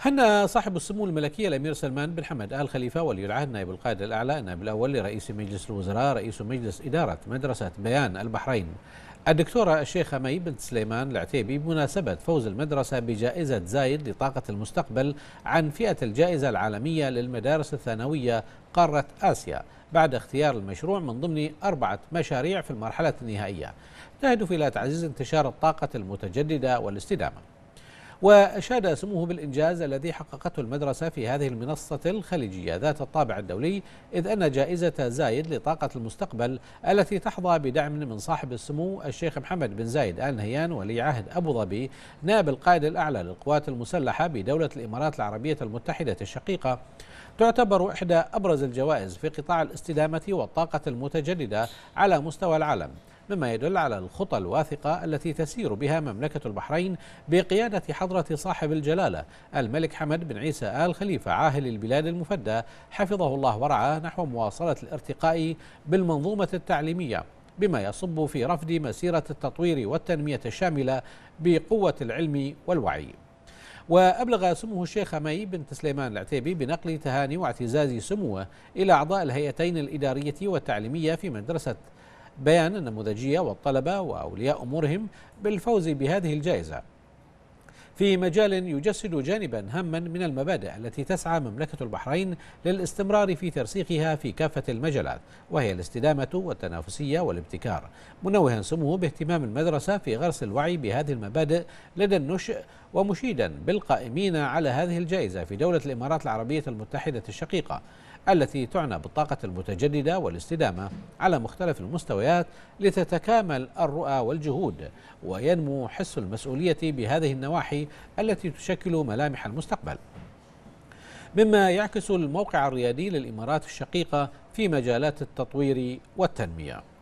هنأ صاحب السمو الملكية الأمير سلمان بن حمد آل خليفة ولي العهد نائب القائد الأعلى نائب الأول لرئيس مجلس الوزراء رئيس مجلس إدارة مدرسة بيان البحرين الدكتورة الشيخة مي بنت سليمان العتيبي بمناسبة فوز المدرسة بجائزة زايد لطاقة المستقبل عن فئة الجائزة العالمية للمدارس الثانوية قارة آسيا بعد اختيار المشروع من ضمن أربعة مشاريع في المرحلة النهائية تهدف إلى تعزيز انتشار الطاقة المتجددة والاستدامة وأشاد سموه بالإنجاز الذي حققته المدرسة في هذه المنصة الخليجية ذات الطابع الدولي إذ أن جائزة زايد لطاقة المستقبل التي تحظى بدعم من صاحب السمو الشيخ محمد بن زايد آل نهيان ولي عهد أبو ظبي نائب القائد الأعلى للقوات المسلحة بدولة الإمارات العربية المتحدة الشقيقة تعتبر إحدى أبرز الجوائز في قطاع الاستدامة والطاقة المتجددة على مستوى العالم مما يدل على الخطى الواثقة التي تسير بها مملكة البحرين بقيادة حضرة صاحب الجلالة الملك حمد بن عيسى آل خليفة عاهل البلاد المفدى حفظه الله ورعاه نحو مواصلة الارتقاء بالمنظومة التعليمية بما يصب في رفض مسيرة التطوير والتنمية الشاملة بقوة العلم والوعي وأبلغ سمو الشيخ مي بن تسليمان العتيبي بنقل تهاني واعتزاز سموه إلى أعضاء الهيئتين الإدارية والتعليمية في مدرسة بيان النموذجية والطلبة وأولياء أمورهم بالفوز بهذه الجائزة في مجال يجسد جانبا هاما من المبادئ التي تسعى مملكة البحرين للاستمرار في ترسيخها في كافة المجالات وهي الاستدامة والتنافسية والابتكار منوها سموه باهتمام المدرسة في غرس الوعي بهذه المبادئ لدى النشء ومشيدا بالقائمين على هذه الجائزة في دولة الإمارات العربية المتحدة الشقيقة التي تعنى بالطاقة المتجددة والاستدامة على مختلف المستويات لتتكامل الرؤى والجهود وينمو حس المسؤولية بهذه النواحي التي تشكل ملامح المستقبل مما يعكس الموقع الريادي للإمارات الشقيقة في مجالات التطوير والتنمية